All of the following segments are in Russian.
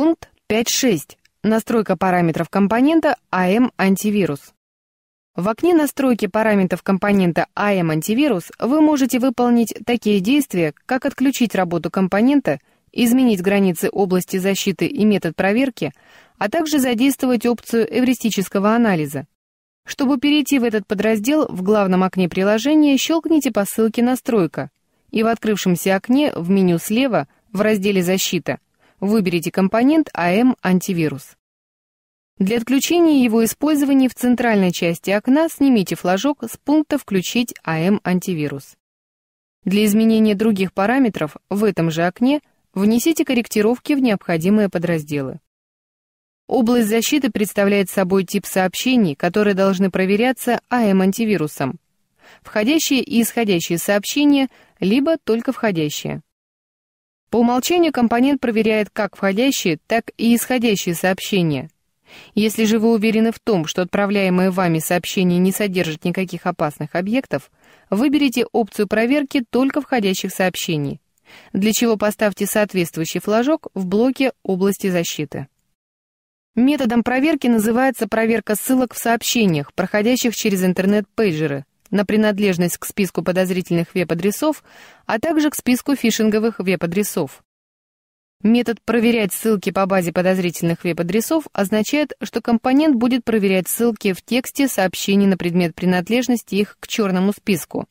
Пункт 5.6. Настройка параметров компонента AM-антивирус. В окне настройки параметров компонента AM-антивирус вы можете выполнить такие действия, как отключить работу компонента, изменить границы области защиты и метод проверки, а также задействовать опцию эвристического анализа. Чтобы перейти в этот подраздел, в главном окне приложения щелкните по ссылке «Настройка» и в открывшемся окне в меню слева в разделе «Защита» выберите компонент АМ «Антивирус». Для отключения его использования в центральной части окна снимите флажок с пункта «Включить АМ антивирус». Для изменения других параметров в этом же окне внесите корректировки в необходимые подразделы. Область защиты представляет собой тип сообщений, которые должны проверяться АМ-антивирусом. Входящие и исходящие сообщения, либо только входящие. По умолчанию компонент проверяет как входящие, так и исходящие сообщения. Если же вы уверены в том, что отправляемые вами сообщения не содержат никаких опасных объектов, выберите опцию проверки только входящих сообщений, для чего поставьте соответствующий флажок в блоке области защиты. Методом проверки называется проверка ссылок в сообщениях, проходящих через интернет-пейджеры, на принадлежность к списку подозрительных веб-адресов, а также к списку фишинговых веб-адресов. Метод «проверять ссылки по базе подозрительных веб-адресов» означает, что компонент будет проверять ссылки в тексте сообщений на предмет принадлежности их к черному списку.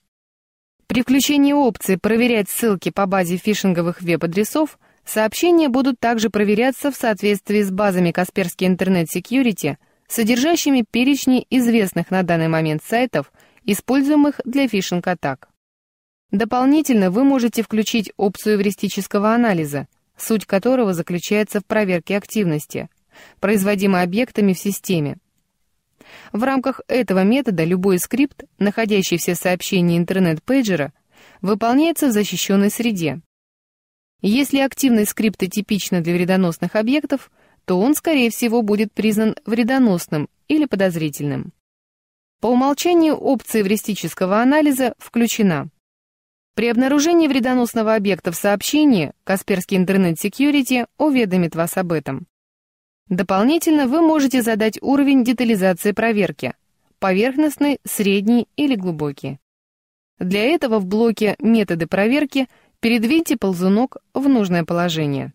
При включении опции «Проверять ссылки по базе фишинговых веб-адресов» сообщения будут также проверяться в соответствии с базами Касперский Интернет Security, содержащими перечни известных на данный момент сайтов – используемых для фишинг-атак. Дополнительно вы можете включить опцию эвристического анализа, суть которого заключается в проверке активности, производимой объектами в системе. В рамках этого метода любой скрипт, находящий все сообщения интернет-пейджера, выполняется в защищенной среде. Если активный скрипт типичны для вредоносных объектов, то он, скорее всего, будет признан вредоносным или подозрительным. По умолчанию опция эвристического анализа включена. При обнаружении вредоносного объекта в сообщении Касперский интернет-секьюрити уведомит вас об этом. Дополнительно вы можете задать уровень детализации проверки – поверхностный, средний или глубокий. Для этого в блоке «Методы проверки» передвиньте ползунок в нужное положение.